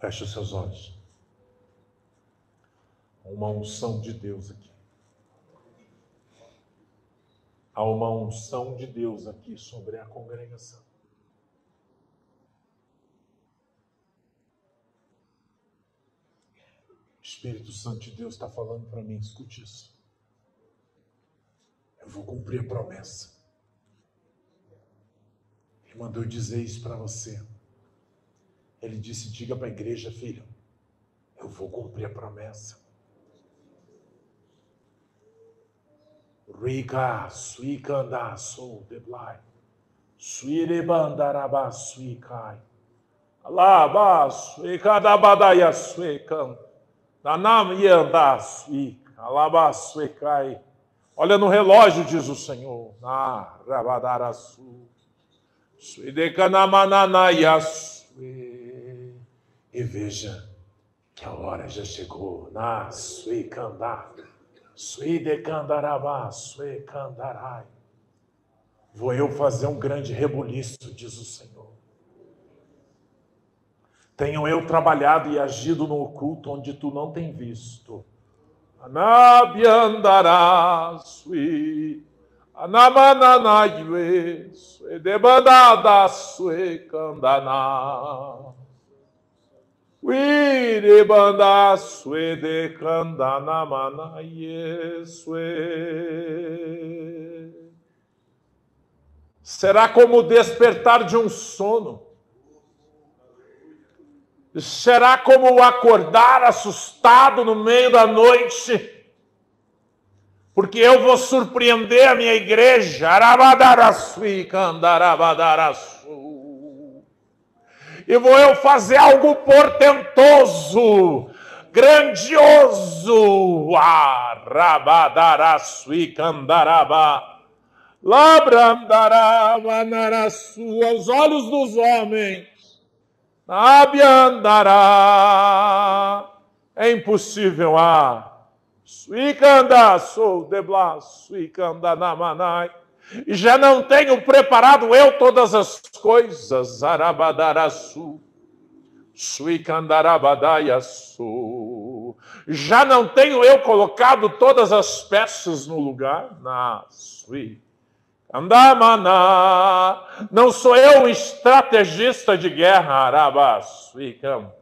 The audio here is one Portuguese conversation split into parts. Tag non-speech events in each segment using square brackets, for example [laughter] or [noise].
Feche os seus olhos. Há uma unção de Deus aqui. Há uma unção de Deus aqui sobre a congregação. O Espírito Santo de Deus está falando para mim, escute isso. Eu vou cumprir a promessa. Ele mandou dizer isso para você. Ele disse: Diga para a igreja, filho, eu vou cumprir a promessa. Rica, suicanda, sou deblai. Suirebandaraba, suicai. Alaba, suicadabadaia, suicam. Danam yanda, suic. Alaba, suicai. Olha no relógio, diz o Senhor. Na rabadarasu. Suidekanamanaia, suicai e veja que a hora já chegou. Na sui kandar, sui de kandarabá, sui kandarai. Vou eu fazer um grande rebuliço, diz o Senhor. Tenho eu trabalhado e agido no oculto onde tu não tem visto. Anabiandará, sui Anamananaiwe, sui debandada, sui kandaná. Viribanda de candana mana yesue. Será como o despertar de um sono. Será como o acordar assustado no meio da noite. Porque eu vou surpreender a minha igreja. Arabadarassui, candarabadarassui e vou eu fazer algo portentoso, grandioso. Arabadaraçuicandarabá. Labrandarabanaраçu aos olhos dos homens. Abiandará. É impossível, ah. Suicanda, sou debla, suicanda namanai já não tenho preparado eu todas as coisas, Arabadaraçu, Suicandarabadaiaçu. Já não tenho eu colocado todas as peças no lugar, na Sui. Andamaná, não sou eu um estrategista de guerra, Arabaçuicam,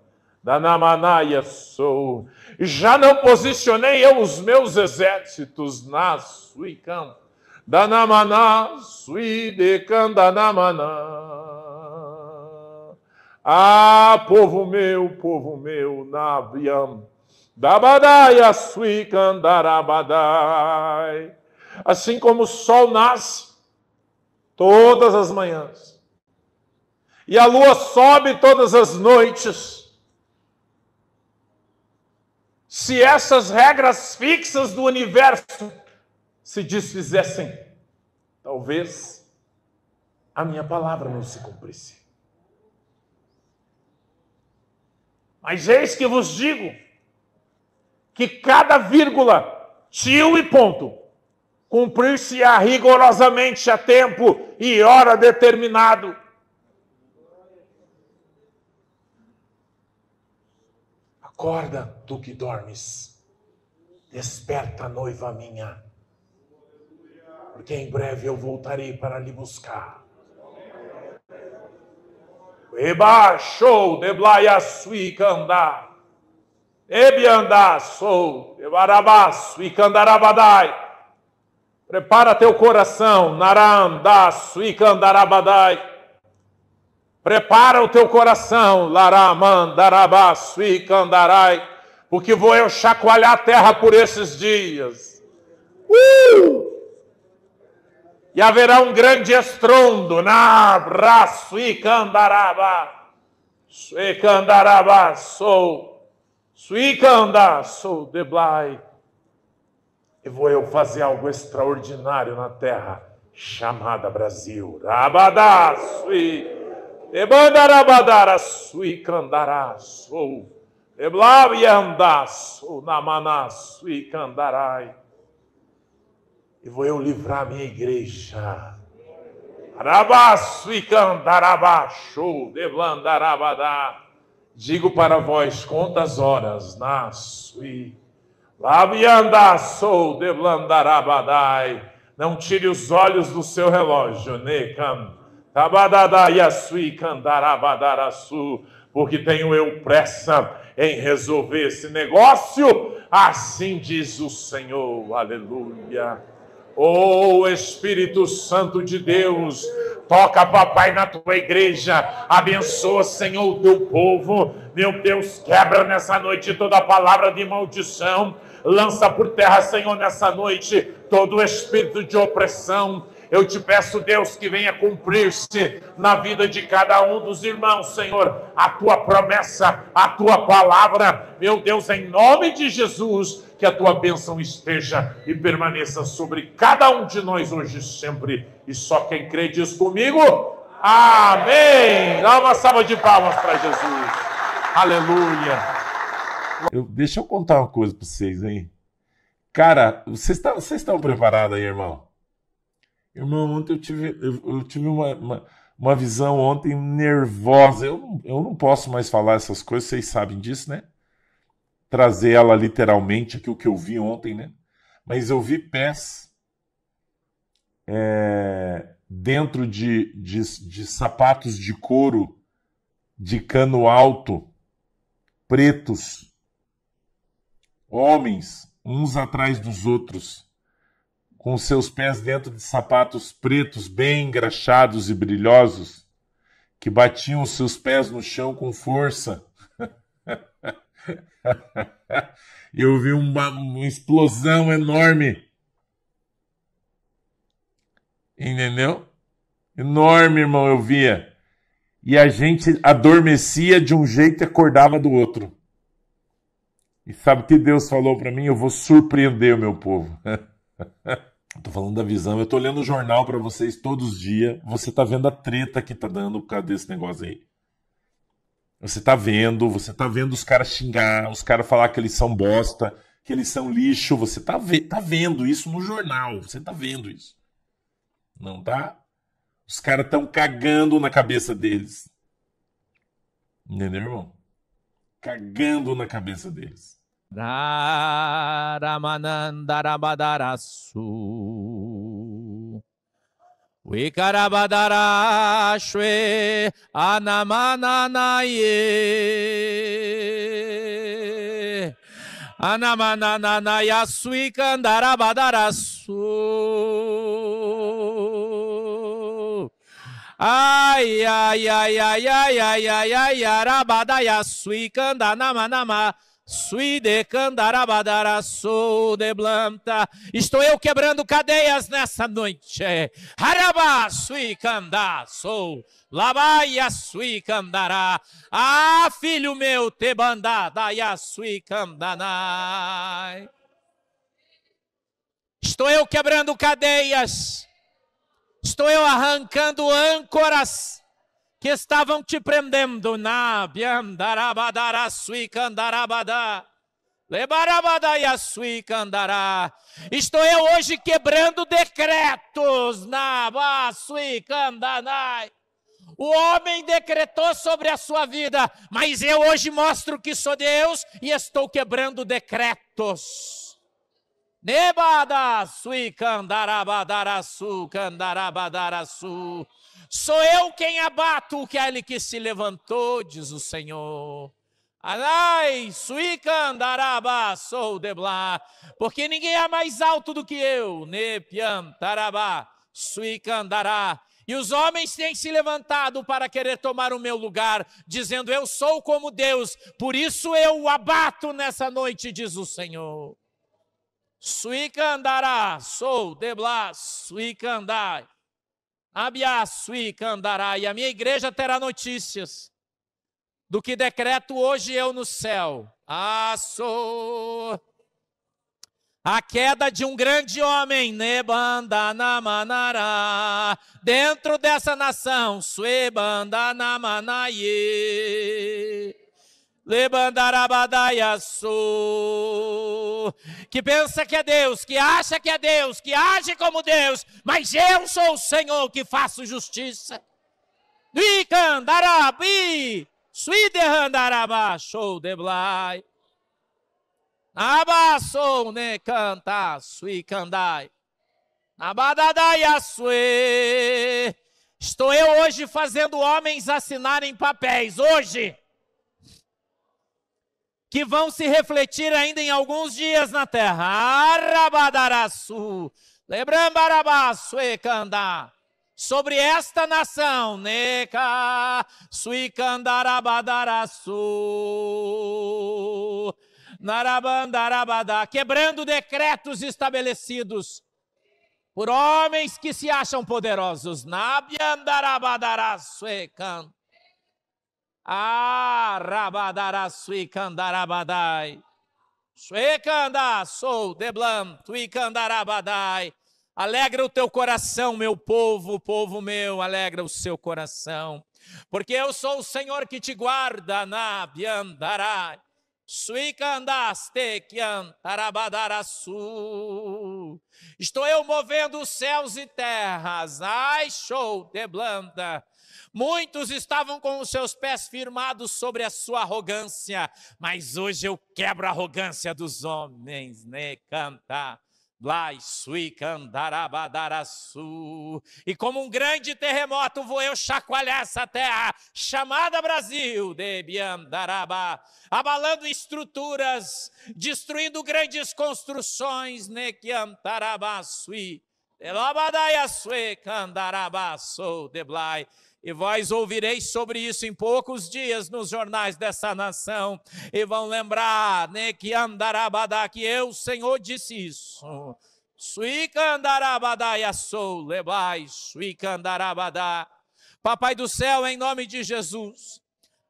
Danamaná, sou. Já não posicionei eu os meus exércitos na Suicam, Danamana, Suide Candanamana. Ah, povo meu, povo meu, Naviam. Dabadai, Sui Candarabadai. Assim como o sol nasce todas as manhãs, e a lua sobe todas as noites. Se essas regras fixas do universo se desfizessem, talvez a minha palavra não se cumprisse. Mas eis que vos digo que cada vírgula, tio e ponto, cumprir-se-á rigorosamente a tempo e hora determinado. Acorda, tu que dormes, desperta, noiva minha porque em breve eu voltarei para lhe buscar. Ebaixou de blaiaçui candá, ebiandá sou, ebarabaçu e candarabadai. Prepara teu coração, narandá sui candarabadai. Prepara o teu coração, laramandarabá sui candarai, porque vou eu chacoalhar a terra por esses dias. Uh! E haverá um grande estrondo na abraço e candaraba. E candaraba sou. Suicanda sou deblai. E vou eu fazer algo extraordinário na terra chamada Brasil. Rabadá sui. Debandarabadara sui candará sou. Eblaviandá sou namanás sui candarai e vou eu livrar minha igreja. Arabaço e candarabacho, devlandarabadá. Digo para vós quantas horas nasço e labiandaçou, devlandarabadai. Não tire os olhos do seu relógio, necam. e candarabadaraçu, porque tenho eu pressa em resolver esse negócio, assim diz o Senhor. Aleluia. Oh, Espírito Santo de Deus, toca, papai, na tua igreja, abençoa, Senhor, o teu povo. Meu Deus, quebra nessa noite toda palavra de maldição, lança por terra, Senhor, nessa noite todo o espírito de opressão eu te peço, Deus, que venha cumprir-se na vida de cada um dos irmãos, Senhor, a tua promessa, a tua palavra. Meu Deus, em nome de Jesus, que a tua bênção esteja e permaneça sobre cada um de nós hoje e sempre. E só quem crê diz comigo: Amém. Dá uma salva de palmas para Jesus. Aleluia. Eu, deixa eu contar uma coisa para vocês, hein? Cara, vocês estão tá, preparados aí, irmão? Irmão, ontem eu tive, eu, eu tive uma, uma, uma, visão ontem nervosa. Eu, eu não posso mais falar essas coisas, vocês sabem disso, né? Trazer ela literalmente, aquilo que eu vi ontem, né? Mas eu vi pés é, dentro de, de, de sapatos de couro de cano alto, pretos, homens, uns atrás dos outros com seus pés dentro de sapatos pretos bem engraxados e brilhosos, que batiam seus pés no chão com força. [laughs] Eu vi uma, uma explosão enorme. Entendeu? Enorme, irmão, eu via. E a gente adormecia de um jeito e acordava do outro. E sabe o que Deus falou para mim? Eu vou surpreender o meu povo. [laughs] [laughs] Tô falando da visão, eu tô lendo o jornal para vocês todos os dias. Você tá vendo a treta que tá dando por causa desse negócio aí. Você tá vendo, você tá vendo os caras xingar, os caras falar que eles são bosta, que eles são lixo. Você tá, ve tá vendo isso no jornal, você tá vendo isso. Não tá? Os caras tão cagando na cabeça deles. Entendeu, irmão? Cagando na cabeça deles. Ramanandarabadarasu. Vikarabhadarashwe anamananaye anamanananaya suikandarabhadarasu ai ai ai ai ai ai ai ai ai arabadaya suikandanamanama Sui Suide candarabadara sou de planta. Estou eu quebrando cadeias nessa noite. Harabá sui candá sou. Labaia sui candará. Ah, filho meu, te bandá daia sui candanai. Estou eu quebrando cadeias. Estou eu arrancando âncoras que estavam te prendendo. Estou eu hoje quebrando decretos. O homem decretou sobre a sua vida, mas eu hoje mostro que sou Deus e estou quebrando decretos. Nebadaçu e candarabadaraçu, candarabadaraçu. Sou eu quem abato aquele é que se levantou, diz o Senhor. Alai, suicandaraba, sou deblá, porque ninguém é mais alto do que eu. Nepian, tarabá, suicandará. E os homens têm se levantado para querer tomar o meu lugar, dizendo: Eu sou como Deus, por isso eu o abato nessa noite, diz o Senhor. Suicandará, sou Deblas, Suicandai. abia, Suicandará. E a minha igreja terá notícias do que decreto hoje eu no céu. Ah, sou. A queda de um grande homem, Nebandanamanará, dentro dessa nação, Suebandanamanaiê. Lebandarabadaiaçu, que pensa que é Deus, que acha que é Deus, que age como Deus, mas eu sou o Senhor que faço justiça. Dicandarabi, Suiderrandaraba, show de blai. Abassou, ne canta, suicandai. Abadadaiaçue. Estou eu hoje fazendo homens assinarem papéis, hoje que vão se refletir ainda em alguns dias na terra. Arabadaraçu, lebrambarabaçu e candá. Sobre esta nação, neca, suicandarabadaraçu, narabandarabadá, quebrando decretos estabelecidos por homens que se acham poderosos, nabiandarabadaraçu e candá. Arabadarasuicandarabadai. Suecanda, sou deblam, tuicandarabadai. Alegra o teu coração, meu povo, povo meu, alegra o seu coração. Porque eu sou o Senhor que te guarda na Biandarai. Suicandaste, Kiantarabadarasu. Estou eu movendo os céus e terras. Ai, show de blanda. Muitos estavam com os seus pés firmados sobre a sua arrogância, mas hoje eu quebro a arrogância dos homens, né? Canta. E como um grande terremoto vou eu chacoalhar essa terra, chamada Brasil, Debiandaraba, abalando estruturas, destruindo grandes construções, Nequiantarabasui, né, Elabadaiasue, Candarabassou, Deblai. E vós ouvireis sobre isso em poucos dias nos jornais dessa nação. E vão lembrar, né, que andarabadá, que eu, Senhor, disse isso. Suica andarabadá e sou lebai, suica andarabadá. Papai do céu, em nome de Jesus,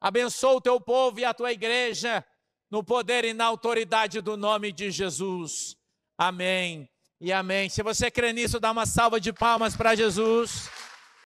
abençoa o teu povo e a tua igreja no poder e na autoridade do nome de Jesus. Amém e amém. Se você crê nisso, dá uma salva de palmas para Jesus.